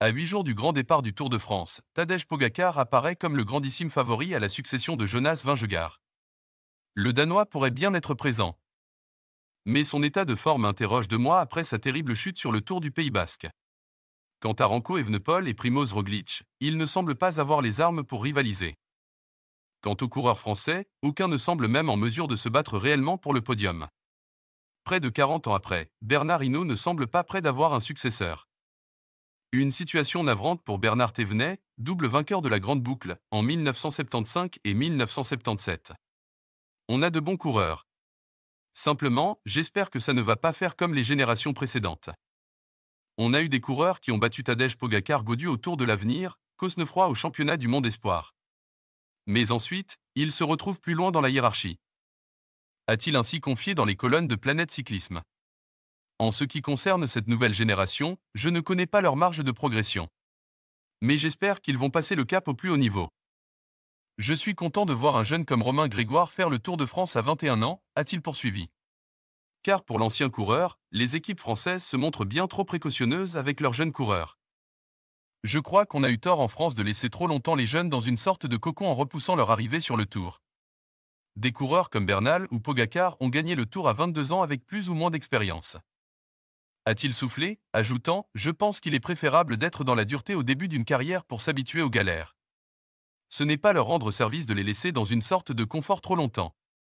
À huit jours du grand départ du Tour de France, Tadej Pogacar apparaît comme le grandissime favori à la succession de Jonas Vingegaard. Le Danois pourrait bien être présent. Mais son état de forme interroge deux mois après sa terrible chute sur le Tour du Pays Basque. Quant à Ranko Evenepoel et Primoz Roglic, ils ne semblent pas avoir les armes pour rivaliser. Quant aux coureurs français, aucun ne semble même en mesure de se battre réellement pour le podium. Près de 40 ans après, Bernard Hinault ne semble pas près d'avoir un successeur. Une situation navrante pour Bernard Thévenet, double vainqueur de la Grande Boucle, en 1975 et 1977. On a de bons coureurs. Simplement, j'espère que ça ne va pas faire comme les générations précédentes. On a eu des coureurs qui ont battu Tadej Pogacar Godu au Tour de l'Avenir, Cosnefroy au Championnat du Monde Espoir. Mais ensuite, ils se retrouvent plus loin dans la hiérarchie. A-t-il ainsi confié dans les colonnes de Planète Cyclisme en ce qui concerne cette nouvelle génération, je ne connais pas leur marge de progression. Mais j'espère qu'ils vont passer le cap au plus haut niveau. Je suis content de voir un jeune comme Romain Grégoire faire le Tour de France à 21 ans, a-t-il poursuivi. Car pour l'ancien coureur, les équipes françaises se montrent bien trop précautionneuses avec leurs jeunes coureurs. Je crois qu'on a eu tort en France de laisser trop longtemps les jeunes dans une sorte de cocon en repoussant leur arrivée sur le Tour. Des coureurs comme Bernal ou Pogacar ont gagné le Tour à 22 ans avec plus ou moins d'expérience a-t-il soufflé, ajoutant Je pense qu'il est préférable d'être dans la dureté au début d'une carrière pour s'habituer aux galères. Ce n'est pas leur rendre service de les laisser dans une sorte de confort trop longtemps.